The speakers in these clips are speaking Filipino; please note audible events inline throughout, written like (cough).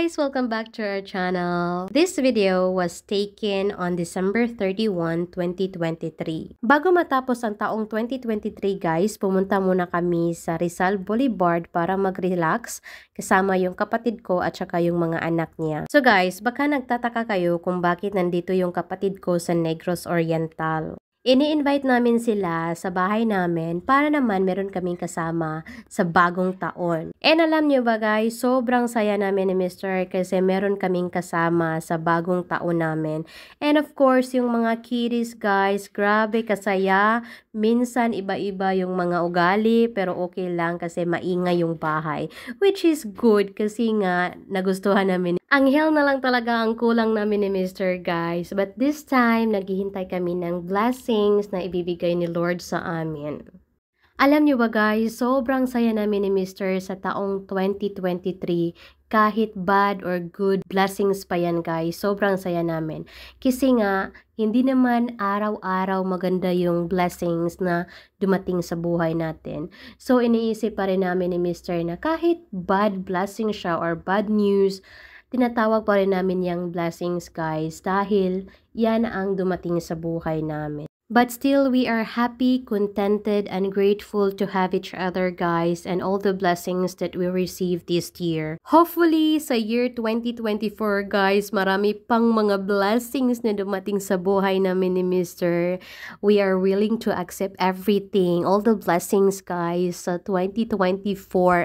guys! Welcome back to our channel. This video was taken on December 31, 2023. Bago matapos ang taong 2023 guys, pumunta muna kami sa Rizal Boulevard para mag-relax kasama yung kapatid ko at saka yung mga anak niya. So guys, baka nagtataka kayo kung bakit nandito yung kapatid ko sa Negros Oriental. Ini-invite namin sila sa bahay namin para naman meron kaming kasama sa bagong taon. And alam nyo ba guys, sobrang saya namin ni Mr. kasi meron kaming kasama sa bagong taon namin. And of course, yung mga kiddies guys, grabe kasaya. Minsan iba-iba yung mga ugali pero okay lang kasi maingay yung bahay. Which is good kasi nga nagustuhan namin Anghel na lang talaga ang kulang namin ni Mr. Guys. But this time, naghihintay kami ng blessings na ibibigay ni Lord sa amin. Alam niyo ba guys, sobrang saya namin ni Mr. sa taong 2023 kahit bad or good blessings pa yan guys. Sobrang saya namin. Kasi nga, hindi naman araw-araw maganda yung blessings na dumating sa buhay natin. So iniisip pa rin namin ni Mr. na kahit bad blessing siya or bad news, tinatawag pa rin namin yung blessings guys dahil yan ang dumating sa buhay namin. But still, we are happy, contented, and grateful to have each other, guys, and all the blessings that we received this year. Hopefully, sa year 2024, guys, marami pang mga blessings na dumating sa buhay namin ni Mr. We are willing to accept everything, all the blessings, guys, sa 2024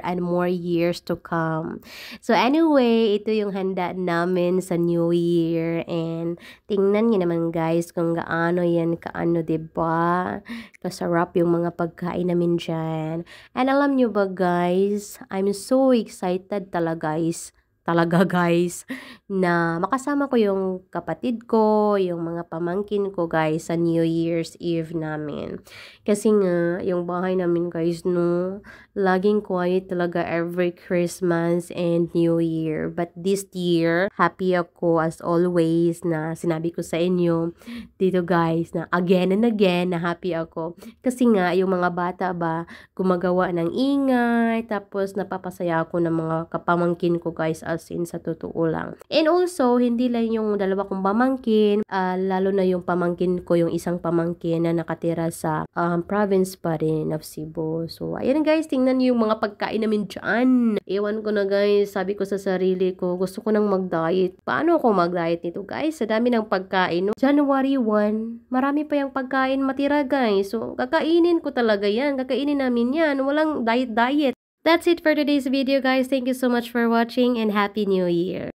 and more years to come. So anyway, ito yung handa namin sa New Year. And tingnan niyo naman, guys, kung gaano yan kaano Filipino, ba diba? Kasarap yung mga pagkain namin dyan. And alam nyo ba guys, I'm so excited talaga guys talaga (laughs) guys na makasama ko yung kapatid ko, yung mga pamangkin ko guys sa New Year's Eve namin. Kasi nga, yung bahay namin guys no, laging quiet talaga every Christmas and New Year. But this year, happy ako as always na sinabi ko sa inyo dito guys na again and again na happy ako. Kasi nga, yung mga bata ba gumagawa ng ingay tapos napapasaya ako ng mga kapamangkin ko guys as in sa totoo lang. And also, hindi lang yung dalawa kong pamangkin, uh, lalo na yung pamangkin ko, yung isang pamangkin na nakatira sa um, province pa rin of Cebu. So, ayan guys, tingnan niyo yung mga pagkain namin dyan. Ewan ko na guys, sabi ko sa sarili ko, gusto ko nang mag-diet. Paano ako mag-diet nito guys? Sa dami ng pagkain. No? January 1, marami pa yung pagkain matira guys. So, kakainin ko talaga yan. Kakainin namin yan. Walang diet-diet. That's it for today's video guys. Thank you so much for watching and Happy New Year!